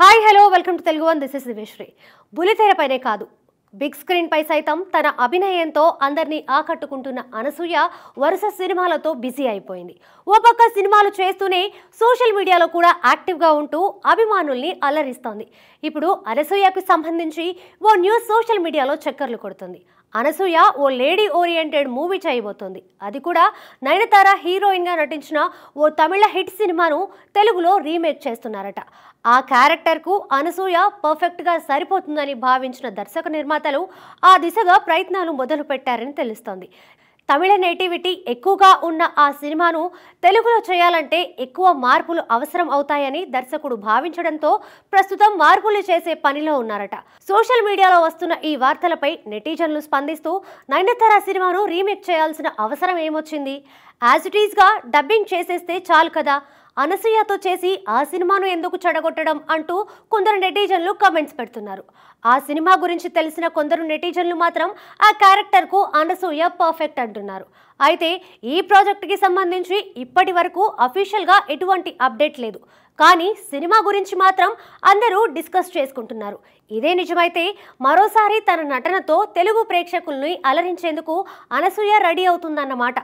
hi hello welcome to Telugu one this is దివేశ్రీ బులితెరపైనే కాదు బిగ్ స్క్రీన్పై సైతం తన అభినయంతో అందరినీ ఆకట్టుకుంటున్న అనసూయ వరుస సినిమాలతో బిజీ అయిపోయింది ఓ పక్క సినిమాలు చేస్తూనే సోషల్ మీడియాలో కూడా యాక్టివ్గా ఉంటూ అభిమానుల్ని అల్లరిస్తోంది ఇప్పుడు అనసూయకు సంబంధించి ఓ న్యూస్ సోషల్ మీడియాలో చక్కర్లు కొడుతుంది అనసూయ ఓ లేడీ ఓరియంటెడ్ మూవీ చేయబోతోంది అది కూడా నయనతార హీరోయిన్గా నటించిన ఓ తమిళ హిట్ సినిమాను తెలుగులో రీమేక్ చేస్తున్నారట ఆ క్యారెక్టర్కు అనసూయ పర్ఫెక్ట్గా సరిపోతుందని భావించిన దర్శక నిర్మాత నిర్మాతలు ఆ దిశగా ప్రయత్నాలు మొదలు పెట్టారని తెలుస్తోంది తమిళ నేటివిటీ ఎక్కువగా ఉన్న ఆ సినిమాను తెలుగులో చేయాలంటే ఎక్కువ మార్పులు అవసరం అవుతాయని దర్శకుడు భావించడంతో ప్రస్తుతం మార్పులు చేసే పనిలో ఉన్నారట సోషల్ మీడియాలో వస్తున్న ఈ వార్తలపై నెటిజన్లు స్పందిస్తూ నయనతార సినిమాను రీమేక్ చేయాల్సిన అవసరం ఏమొచ్చింది యాజ్ ఇట్ ఈస్గా డబ్బింగ్ చేసేస్తే చాలు కదా అనసూయతో చేసి ఆ సినిమాను ఎందుకు చెడగొట్టడం అంటూ కొందరు నెటిజన్లు కమెంట్స్ పెడుతున్నారు ఆ సినిమా గురించి తెలిసిన కొందరు నెటిజన్లు మాత్రం ఆ క్యారెక్టర్కు అనసూయ పర్ఫెక్ట్ అంటున్నారు అయితే ఈ ప్రాజెక్టుకి సంబంధించి ఇప్పటి వరకు అఫీషియల్గా ఎటువంటి అప్డేట్ లేదు కానీ సినిమా గురించి మాత్రం అందరూ డిస్కస్ చేసుకుంటున్నారు ఇదే నిజమైతే మరోసారి తన నటనతో తెలుగు ప్రేక్షకుల్ని అలరించేందుకు అనసూయ రెడీ అవుతుందన్నమాట